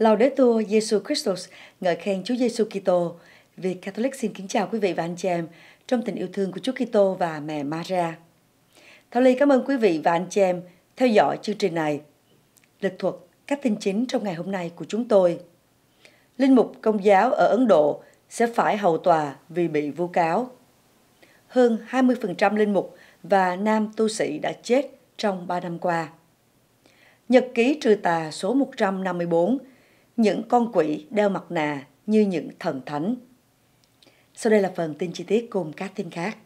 Laudetur Jesu Christus, ngợi khen Chúa Giêsu Kitô. Vì Catholic xin kính chào quý vị và anh chị em trong tình yêu thương của Chúa Kitô và mẹ Maria. Thảo Ly cảm ơn quý vị và anh chị em theo dõi chương trình này. Lực thuật các tin chính trong ngày hôm nay của chúng tôi. Linh mục Công giáo ở Ấn Độ sẽ phải hầu tòa vì bị vu cáo. Hơn 20% linh mục và nam tu sĩ đã chết trong 3 năm qua. Nhật ký trừ tà số 154 những con quỷ đeo mặt nạ như những thần thánh. Sau đây là phần tin chi tiết cùng các tin khác.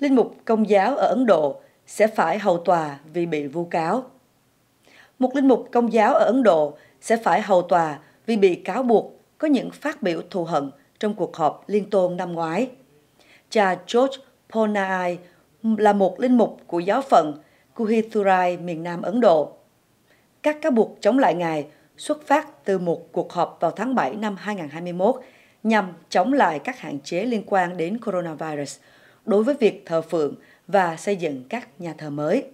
Linh mục công giáo ở Ấn Độ sẽ phải hầu tòa vì bị vu cáo. Một linh mục công giáo ở Ấn Độ sẽ phải hầu tòa vì bị cáo buộc có những phát biểu thù hận trong cuộc họp liên tôn năm ngoái. Cha George Ponai là một linh mục của giáo phận Kuhithurai miền Nam Ấn Độ. Các cáo buộc chống lại ngài xuất phát từ một cuộc họp vào tháng 7 năm 2021 nhằm chống lại các hạn chế liên quan đến coronavirus đối với việc thờ phượng và xây dựng các nhà thờ mới.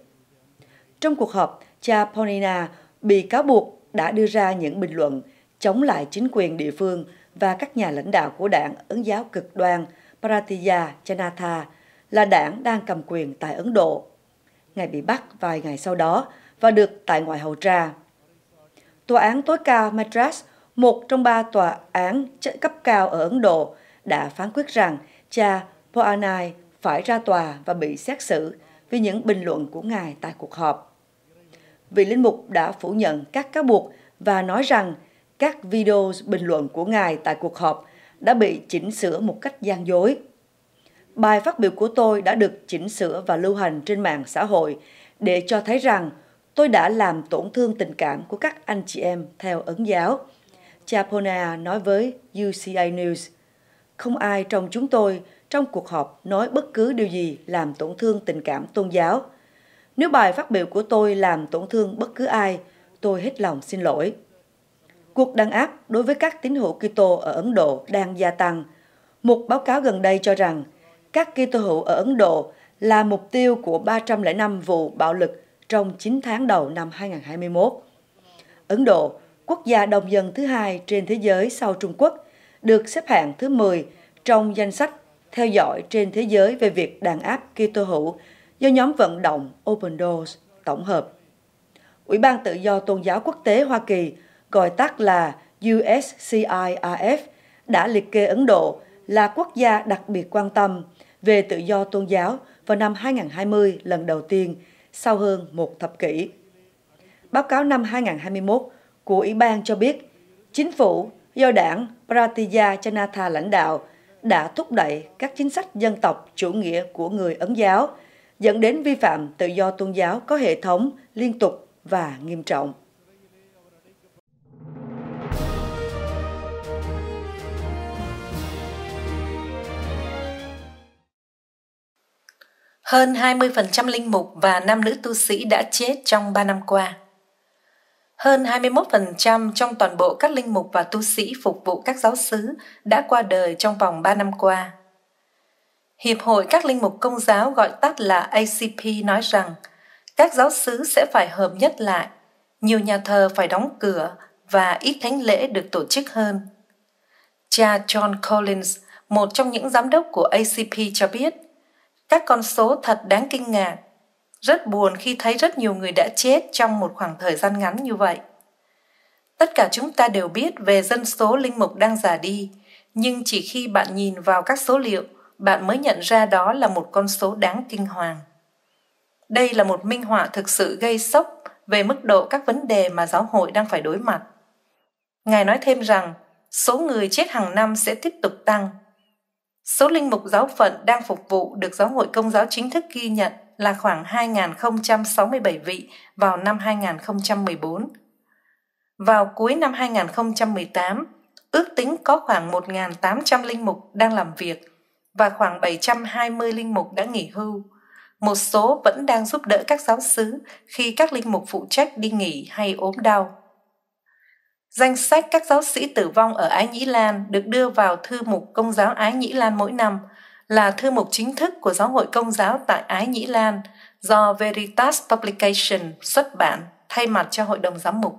Trong cuộc họp, cha Ponina bị cáo buộc đã đưa ra những bình luận chống lại chính quyền địa phương và các nhà lãnh đạo của đảng ứng giáo cực đoan Bharatiya Janata là đảng đang cầm quyền tại Ấn Độ. Ngài bị bắt vài ngày sau đó và được tại ngoại hầu tra. Tòa án tối cao Madras, một trong ba tòa án cấp cao ở Ấn Độ, đã phán quyết rằng cha Poanai phải ra tòa và bị xét xử vì những bình luận của ngài tại cuộc họp. Vị linh mục đã phủ nhận các cáo buộc và nói rằng các video bình luận của ngài tại cuộc họp đã bị chỉnh sửa một cách gian dối. Bài phát biểu của tôi đã được chỉnh sửa và lưu hành trên mạng xã hội để cho thấy rằng tôi đã làm tổn thương tình cảm của các anh chị em theo ấn giáo. Chapona nói với UCA News, không ai trong chúng tôi trong cuộc họp nói bất cứ điều gì làm tổn thương tình cảm tôn giáo. Nếu bài phát biểu của tôi làm tổn thương bất cứ ai, tôi hết lòng xin lỗi cuộc đàn áp đối với các tín hữu Kitô ở Ấn Độ đang gia tăng. Một báo cáo gần đây cho rằng các Kitô hữu ở Ấn Độ là mục tiêu của 305 vụ bạo lực trong 9 tháng đầu năm 2021. Ấn Độ, quốc gia đông dân thứ hai trên thế giới sau Trung Quốc, được xếp hạng thứ 10 trong danh sách theo dõi trên thế giới về việc đàn áp Kitô hữu do nhóm vận động Open Doors tổng hợp. Ủy ban tự do tôn giáo quốc tế Hoa Kỳ gọi tắt là USCIRF, đã liệt kê Ấn Độ là quốc gia đặc biệt quan tâm về tự do tôn giáo vào năm 2020 lần đầu tiên sau hơn một thập kỷ. Báo cáo năm 2021 của Ủy ban cho biết, chính phủ do đảng Pratija Janata lãnh đạo đã thúc đẩy các chính sách dân tộc chủ nghĩa của người Ấn giáo, dẫn đến vi phạm tự do tôn giáo có hệ thống, liên tục và nghiêm trọng. Hơn 20% linh mục và nam nữ tu sĩ đã chết trong 3 năm qua. Hơn 21% trong toàn bộ các linh mục và tu sĩ phục vụ các giáo xứ đã qua đời trong vòng 3 năm qua. Hiệp hội các linh mục công giáo gọi tắt là ACP nói rằng các giáo xứ sẽ phải hợp nhất lại, nhiều nhà thờ phải đóng cửa và ít thánh lễ được tổ chức hơn. Cha John Collins, một trong những giám đốc của ACP cho biết – các con số thật đáng kinh ngạc. Rất buồn khi thấy rất nhiều người đã chết trong một khoảng thời gian ngắn như vậy. Tất cả chúng ta đều biết về dân số linh mục đang già đi, nhưng chỉ khi bạn nhìn vào các số liệu, bạn mới nhận ra đó là một con số đáng kinh hoàng. Đây là một minh họa thực sự gây sốc về mức độ các vấn đề mà giáo hội đang phải đối mặt. Ngài nói thêm rằng, số người chết hàng năm sẽ tiếp tục tăng Số linh mục giáo phận đang phục vụ được Giáo hội Công giáo chính thức ghi nhận là khoảng 2.067 vị vào năm 2014. Vào cuối năm 2018, ước tính có khoảng 1.800 linh mục đang làm việc và khoảng 720 linh mục đã nghỉ hưu. Một số vẫn đang giúp đỡ các giáo sứ khi các linh mục phụ trách đi nghỉ hay ốm đau. Danh sách các giáo sĩ tử vong ở Ái Nhĩ Lan được đưa vào thư mục Công giáo Ái Nhĩ Lan mỗi năm, là thư mục chính thức của Giáo hội Công giáo tại Ái Nhĩ Lan do Veritas Publication xuất bản thay mặt cho Hội đồng Giám mục.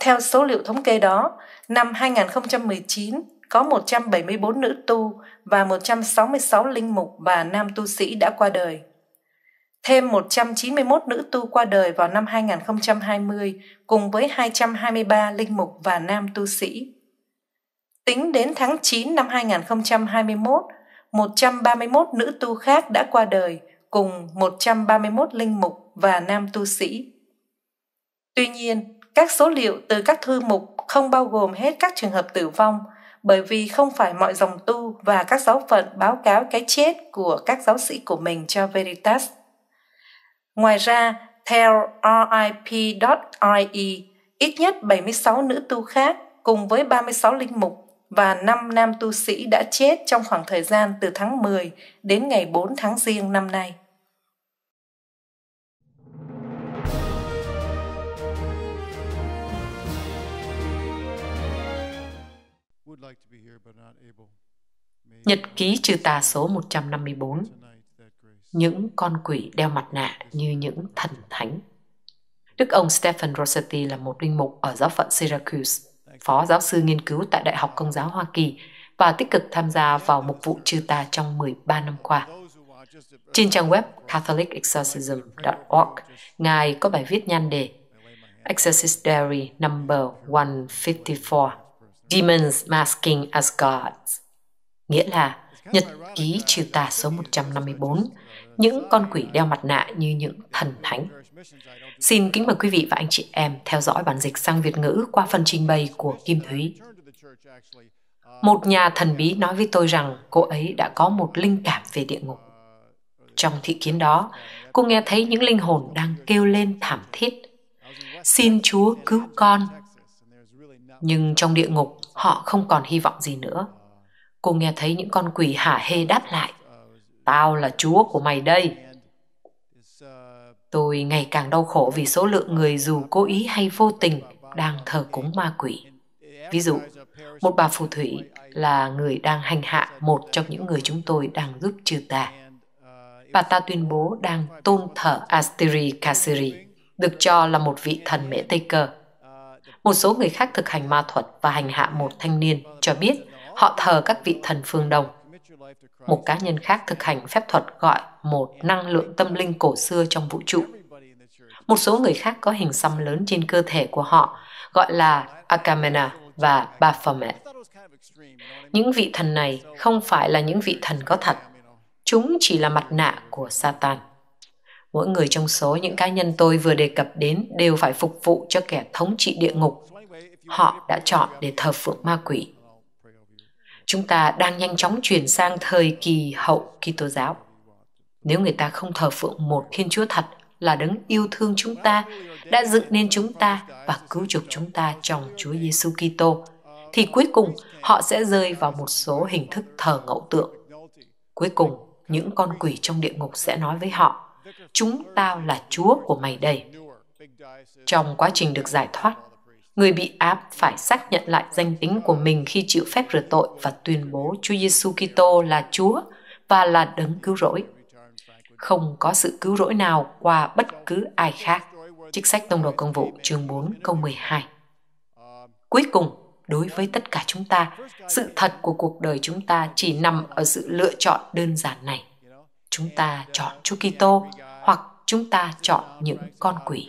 Theo số liệu thống kê đó, năm 2019 có 174 nữ tu và 166 linh mục và nam tu sĩ đã qua đời thêm 191 nữ tu qua đời vào năm 2020 cùng với 223 linh mục và nam tu sĩ. Tính đến tháng 9 năm 2021, 131 nữ tu khác đã qua đời cùng 131 linh mục và nam tu sĩ. Tuy nhiên, các số liệu từ các thư mục không bao gồm hết các trường hợp tử vong bởi vì không phải mọi dòng tu và các giáo phận báo cáo cái chết của các giáo sĩ của mình cho Veritas. Ngoài ra, theo RIP.ie, ít nhất 76 nữ tu khác cùng với 36 linh mục và 5 nam tu sĩ đã chết trong khoảng thời gian từ tháng 10 đến ngày 4 tháng riêng năm nay. Nhật ký trừ tà số 154 những con quỷ đeo mặt nạ như những thần thánh. Đức ông Stephen Rossetti là một linh mục ở giáo phận Syracuse, phó giáo sư nghiên cứu tại Đại học Công giáo Hoa Kỳ và tích cực tham gia vào mục vụ trừ tà trong 13 năm qua. Trên trang web catholicexorcism.org, Ngài có bài viết nhan đề Exorcist Diary Number 154 Demons Masking as Gods, nghĩa là Nhật ký trừ tà số 154, những con quỷ đeo mặt nạ như những thần thánh. Xin kính mời quý vị và anh chị em theo dõi bản dịch sang Việt ngữ qua phần trình bày của Kim Thúy. Một nhà thần bí nói với tôi rằng cô ấy đã có một linh cảm về địa ngục. Trong thị kiến đó, cô nghe thấy những linh hồn đang kêu lên thảm thiết. Xin Chúa cứu con. Nhưng trong địa ngục, họ không còn hy vọng gì nữa Cô nghe thấy những con quỷ hả hê đáp lại. Tao là chúa của mày đây. Tôi ngày càng đau khổ vì số lượng người dù cố ý hay vô tình đang thờ cúng ma quỷ. Ví dụ, một bà phù thủy là người đang hành hạ một trong những người chúng tôi đang giúp trừ tà. Bà ta tuyên bố đang tôn thờ Astiri Kasiri được cho là một vị thần mễ Tây Cơ. Một số người khác thực hành ma thuật và hành hạ một thanh niên cho biết họ thờ các vị thần phương Đông. Một cá nhân khác thực hành phép thuật gọi một năng lượng tâm linh cổ xưa trong vũ trụ. Một số người khác có hình xăm lớn trên cơ thể của họ, gọi là Akamena và Baphomet. Những vị thần này không phải là những vị thần có thật. Chúng chỉ là mặt nạ của Satan. Mỗi người trong số những cá nhân tôi vừa đề cập đến đều phải phục vụ cho kẻ thống trị địa ngục họ đã chọn để thờ phượng ma quỷ chúng ta đang nhanh chóng chuyển sang thời kỳ hậu Kitô giáo. Nếu người ta không thờ phượng một Thiên Chúa thật là đấng yêu thương chúng ta, đã dựng nên chúng ta và cứu chuộc chúng ta trong Chúa Giêsu Kitô, thì cuối cùng họ sẽ rơi vào một số hình thức thờ ngẫu tượng. Cuối cùng, những con quỷ trong địa ngục sẽ nói với họ, chúng tao là Chúa của mày đây. Trong quá trình được giải thoát, người bị áp phải xác nhận lại danh tính của mình khi chịu phép rửa tội và tuyên bố Chúa Giêsu Kitô là Chúa và là đấng cứu rỗi. Không có sự cứu rỗi nào qua bất cứ ai khác. Trích sách Tông đồ Công vụ chương 4 câu 12. Cuối cùng, đối với tất cả chúng ta, sự thật của cuộc đời chúng ta chỉ nằm ở sự lựa chọn đơn giản này. Chúng ta chọn Chúa Kitô hoặc chúng ta chọn những con quỷ.